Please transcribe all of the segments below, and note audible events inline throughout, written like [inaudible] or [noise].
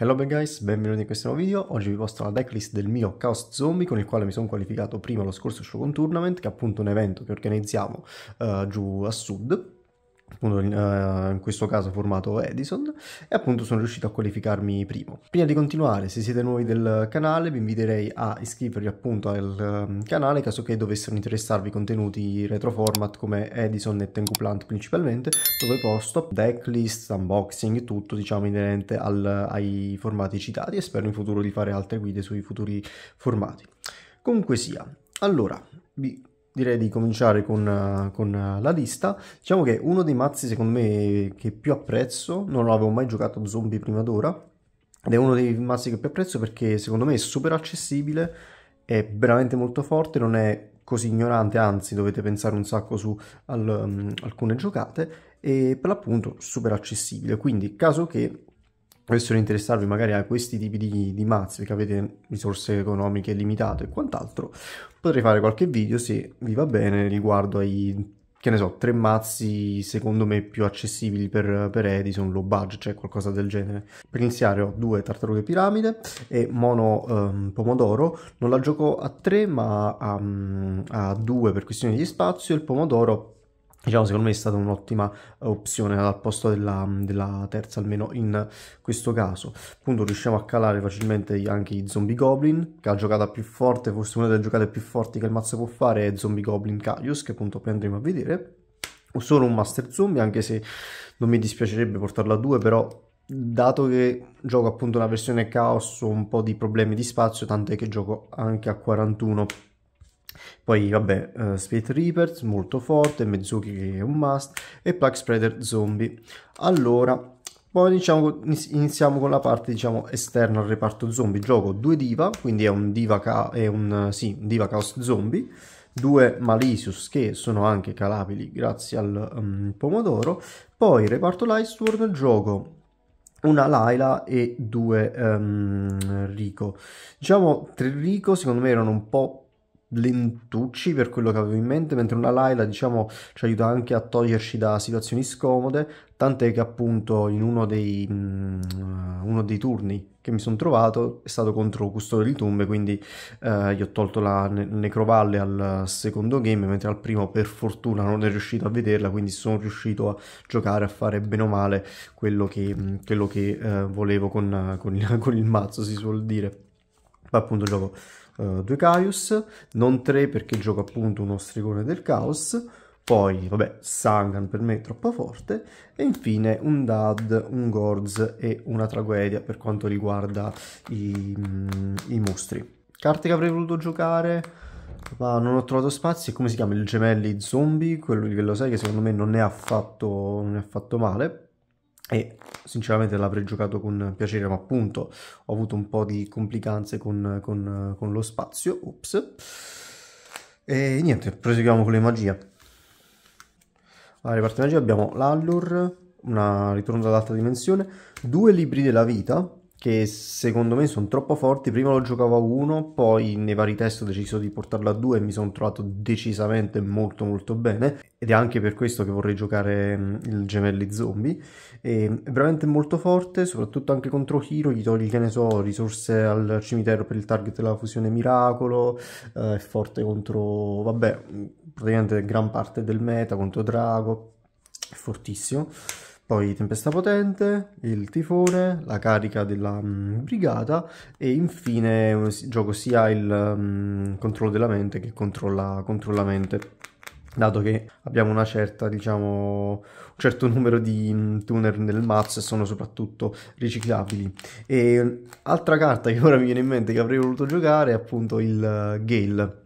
Hello bad guys, benvenuti in questo nuovo video. Oggi vi posto la decklist del mio Chaos Zombie con il quale mi sono qualificato prima lo scorso Shogun Tournament, che è appunto un evento che organizziamo uh, giù a sud appunto eh, in questo caso formato Edison, e appunto sono riuscito a qualificarmi primo. Prima di continuare, se siete nuovi del canale, vi inviterei a iscrivervi appunto al ehm, canale, caso che dovessero interessarvi contenuti retroformat come Edison e Tengu Plant principalmente, dove posto decklist, unboxing, tutto diciamo inerente al, ai formati citati e spero in futuro di fare altre guide sui futuri formati. Comunque sia, allora vi direi di cominciare con, eh, con, eh, la lista. Diciamo che uno dei mazzi, secondo me, che più apprezzo, non avevo mai giocato zombie prima d'ora, ed è uno dei mazzi che più apprezzo perché secondo me è super accessibile, è veramente molto forte, non è così ignorante, anzi dovete pensare un sacco su al, um, alcune giocate, e per l'appunto super accessibile. Quindi, caso che dovessero interessarvi magari a questi tipi di, di mazzi che avete risorse economiche limitate e quant'altro, potrei fare qualche video se vi va bene riguardo ai che ne so, tre mazzi secondo me più accessibili per, per Edison, low budget, cioè qualcosa del genere. Per iniziare ho due tartarughe piramide e mono um, pomodoro, non la gioco a tre ma a, mm, a due per questione di spazio, il pomodoro diciamo secondo me è stata un'ottima opzione al posto della, della, terza almeno in questo caso appunto riusciamo a calare facilmente anche i zombie goblin che è la giocata più forte forse una delle giocate più forti che il mazzo può fare è zombie goblin Caius che appunto poi andremo a vedere o solo un master zombie anche se non mi dispiacerebbe portarlo a due però dato che gioco appunto una versione caos ho un po' di problemi di spazio tant'è che gioco anche a 41 poi, vabbè, uh, eh, Spirit Reapers, molto forte, Mezuki che è un must, e Plague Spreader Zombie. Allora, poi diciamo, iniziamo con la parte diciamo, esterna al reparto zombie. Gioco due diva, quindi è un diva, è un, sì, un diva chaos zombie, due Malicious che sono anche calabili grazie al um, pomodoro. Poi reparto lightsworn gioco una Laila e due um, Rico. Diciamo, tre Rico secondo me erano un po' lentucci per quello che avevo in mente, mentre una Laila diciamo ci aiuta anche a toglierci da situazioni scomode, tant'è che appunto in uno dei, um, uno dei turni che mi sono trovato è stato contro Custode di Tombe, quindi eh, gli ho tolto la ne- Necrovalle al secondo game, mentre al primo per fortuna non è riuscito a vederla, quindi sono riuscito a giocare, a fare bene o male quello che, quello che eh, volevo con, con, il, [laughs] con il mazzo, si suol dire appunto gioco uh, due Caius, non tre perché gioco appunto uno strigone del caos, poi vabbè Sangan per me è troppo forte e infine un Dad, un Gorz e una tragedia per quanto riguarda i, mm, i mostri. Carte che avrei voluto giocare, ma non ho trovato spazio, come si chiama? Il gemelli zombie, quello di livello 6 che secondo me non è affatto, non è affatto male, e sinceramente l'avrei giocato con piacere, ma appunto ho avuto un po' di complicanze con, con, con lo spazio. Ops. E niente, proseguiamo con le magie. Allora, parte magia abbiamo l'Allur, una ritorno dall'altra dimensione, due libri della vita, che secondo me sono troppo forti. Prima lo giocavo a 1, poi nei vari test ho deciso di portarlo a 2 e mi sono trovato decisamente molto molto bene. Ed è anche per questo che vorrei giocare mm, il gemelli zombie. È veramente molto forte, soprattutto anche contro Hiro, gli togli, che ne so, risorse al cimitero per il target della fusione miracolo, eh, è forte contro, vabbè, praticamente gran parte del meta, contro Drago, è fortissimo poi tempesta potente, il tifone, la carica della mh, mm, brigata e infine gioco sia il mh, mm, controllo della mente che controlla, controlla mente dato che abbiamo una certa, diciamo, un certo numero di mm, tuner nel mazzo e sono soprattutto riciclabili. E altra carta che [laughs] ora mi viene in mente che avrei voluto giocare è appunto il eh, Gale.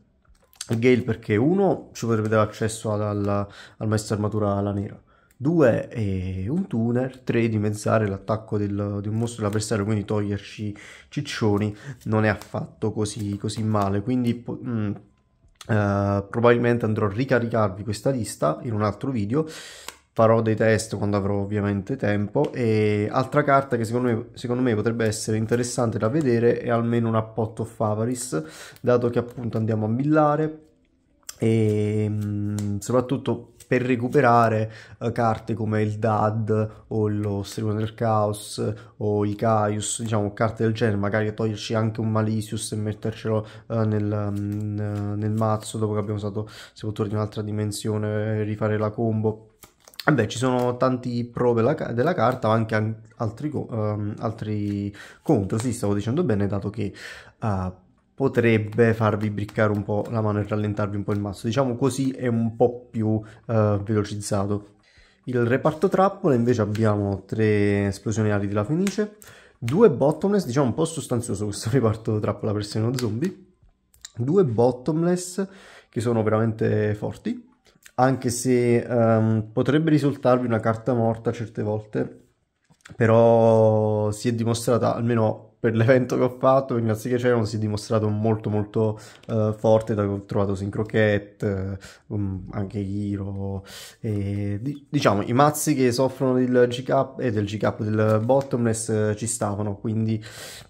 Il Gale perché uno ci potrebbe dare accesso al, al, al maestro armatura alla nera, 2 è un tuner, 3 dimezzare l'attacco del, di un mostro dell'avversario, quindi toglierci ciccioni non è affatto così, così male, quindi mh, mm, eh, uh, probabilmente andrò a ricaricarvi questa lista in un altro video, farò dei test quando avrò ovviamente tempo e altra carta che secondo me, secondo me potrebbe essere interessante da vedere è almeno un appotto Favaris dato che appunto andiamo a millare e mm, soprattutto per recuperare uh, carte come il DAD o lo del Caos o il Caius, diciamo carte del genere, magari toglierci anche un Malicius e mettercelo uh, nel, um, nel, mazzo dopo che abbiamo usato Sepoltura di un'altra dimensione, rifare la combo. Vabbè, ci sono tanti pro della, della carta, ma anche altri, um, altri contro. Sì, stavo dicendo bene, dato che uh, potrebbe farvi briccare un po' la mano e rallentarvi un po' il mazzo. Diciamo così è un po' più eh, velocizzato. Il reparto trappola invece abbiamo tre esplosioni ali della Fenice, due bottomless, diciamo un po' sostanzioso questo [laughs] reparto trappola per seno zombie, due bottomless che sono veramente forti, anche se um, potrebbe risultarvi una carta morta certe volte, però si è dimostrata almeno per l'evento che ho fatto, in che c'erano si è dimostrato molto molto uh, forte, ho trovato Syncrocat, eh, um, anche Hiro, e, di, diciamo i mazzi che soffrono del G-Cup e del G-Cup del Bottomless eh, ci stavano, quindi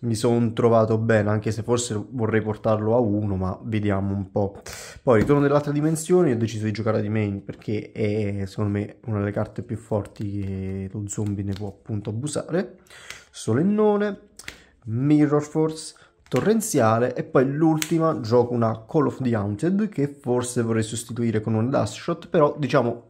mi sono trovato bene, anche se forse vorrei portarlo a uno, ma vediamo un po'. Poi ritorno nell'altra dimensione, ho deciso di giocare di main perché è secondo me una delle carte più forti che lo zombie ne può appunto abusare, solennone. Mirror Force, Torrenziale e poi l'ultima gioco una Call of the Haunted che forse vorrei sostituire con un Dust Shot, però diciamo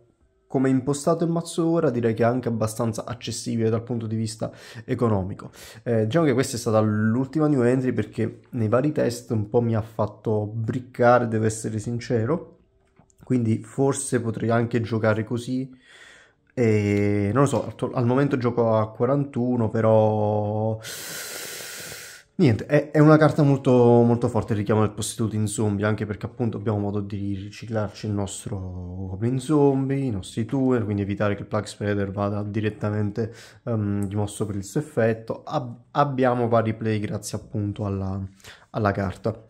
come impostato il mazzo ora direi che è anche abbastanza accessibile dal punto di vista economico. Eh, diciamo che questa è stata l'ultima new entry perché nei vari test un po' mi ha fatto briccare, devo essere sincero, quindi forse potrei anche giocare così. E non lo so, al momento gioco a 41, però Niente, è, è, una carta molto, molto forte il richiamo del Prostituting Zombie, anche perché appunto abbiamo modo di riciclarci il nostro Goblin Zombie, i nostri tour, quindi evitare che il Plug Spreader vada direttamente um, ehm, dimosso per il suo effetto. Ab- abbiamo vari play grazie appunto alla, alla carta.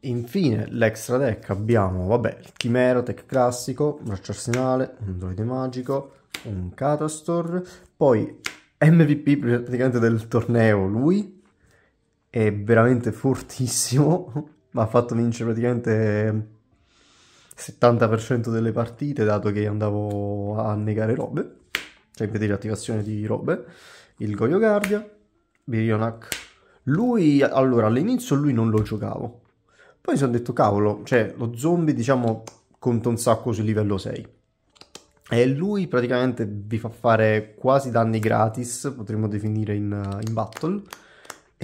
Infine, l'extra deck abbiamo, vabbè, il Chimera, tech classico, braccio arsenale, un droide magico, un Catastore, poi MVP praticamente del torneo lui, è veramente fortissimo, [laughs] ma ha fatto vincere praticamente il 70% delle partite, dato che andavo a negare robe, cioè impedire l'attivazione di robe, il Goyo Guardia, Birionak. Lui, allora, all'inizio lui non lo giocavo, poi mi sono detto, cavolo, cioè lo zombie, diciamo, conta un sacco sul livello 6. E lui praticamente vi fa fare quasi danni gratis, potremmo definire in, in battle,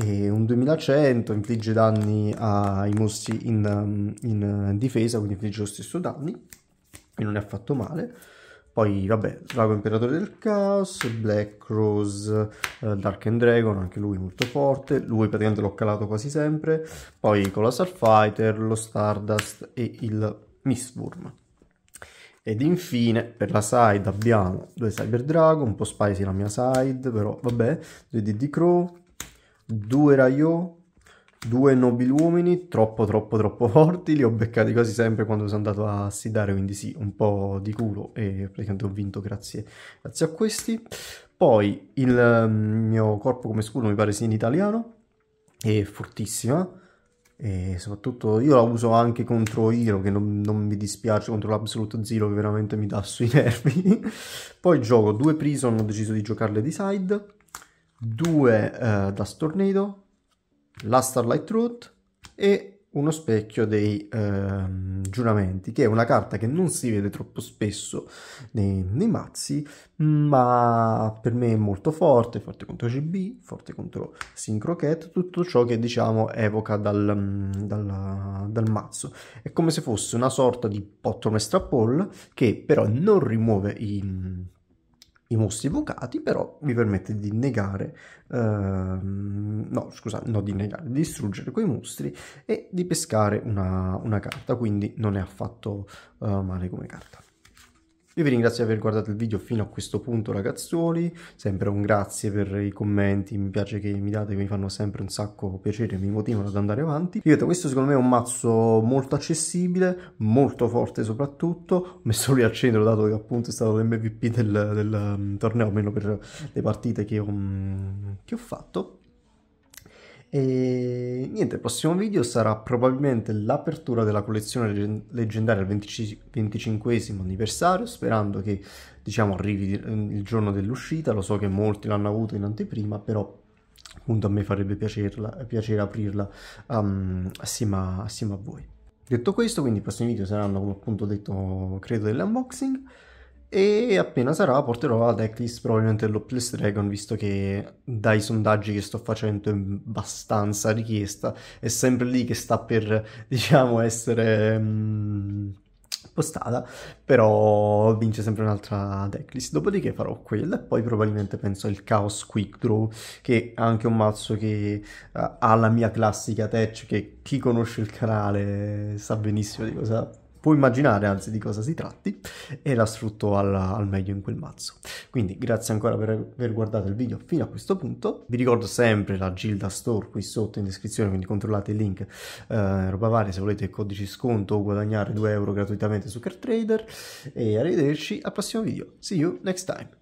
e un 2100 infligge danni ai mostri in, in difesa, quindi infligge lo stesso danni e non è affatto male. Poi, vabbè, Drago Imperatore del Caos, Black Rose, eh, Dark and Dragon, anche lui molto forte. Lui praticamente l'ho calato quasi sempre. Poi Colossal Fighter, lo Stardust e il Mistworm. Ed infine, per la side abbiamo due Cyber Dragon, un po' spicy la mia side, però vabbè, due DD Crow, due Raiò, due nobiluomini, troppo troppo troppo [laughs] forti, li ho beccati quasi sempre quando sono andato a sidare, quindi sì, un po' di culo e praticamente ho vinto grazie, grazie a questi. Poi il mm, mio corpo come scudo mi pare sia in italiano, è fortissima, e soprattutto io la uso anche contro Hiro che non, non mi dispiace contro l'Absolute Zero che veramente mi dà sui [laughs] nervi poi gioco due Prison ho deciso di giocarle di side due eh, Dust Tornado, la Starlight Root e uno specchio dei eh, giuramenti, che è una carta che non si vede troppo spesso nei, nei mazzi, ma per me è molto forte, forte contro GB, forte contro Syncrocat, tutto ciò che diciamo evoca dal, mm, dal, dal mazzo. È come se fosse una sorta di Potrome Strappall che però non rimuove i i mostri evocati, però vi permette di negare, ehm, no scusa, no di negare, di distruggere quei mostri e di pescare una, una carta, quindi non è affatto eh, male come carta. Io vi ringrazio di aver guardato il video fino a questo punto ragazzuoli, sempre un grazie per i commenti, mi piace che mi date, mi fanno sempre un sacco piacere, e mi motivano ad andare avanti. Ripeto, questo secondo me è un mazzo molto accessibile, molto forte soprattutto, ho messo lui al centro dato che appunto è stato l'MVP del, del um, torneo, almeno per le partite che ho, mm, che ho fatto. E niente, il prossimo video sarà probabilmente l'apertura della collezione leggendaria al 25 anniversario, sperando che diciamo, arrivi mm, il giorno dell'uscita, lo so che molti l'hanno avuto in anteprima, però appunto a me farebbe piacerla, piacere aprirla um, assieme, a, assieme a voi. Detto questo, quindi i prossimi video saranno, come appunto detto, credo dell'unboxing. E appena sarà porterò la decklist probabilmente dell'Opless Dragon, visto che dai sondaggi che sto facendo è abbastanza richiesta. È sempre lì che sta per, [laughs] diciamo, essere mh, mm, postata, però vince sempre un'altra decklist. Dopodiché farò quella e poi probabilmente penso al Chaos Quick Draw, che è anche un mazzo che uh, ha la mia classica tech, che chi conosce il canale sa benissimo di cosa può immaginare anzi di cosa si tratti e la sfrutto alla, al meglio in quel mazzo. Quindi grazie ancora per aver guardato il video fino a questo punto. Vi ricordo sempre la Gilda Store qui sotto in descrizione, quindi controllate il link eh, roba varia se volete codici sconto o guadagnare 2 euro gratuitamente su Card e arrivederci al prossimo video. See you next time.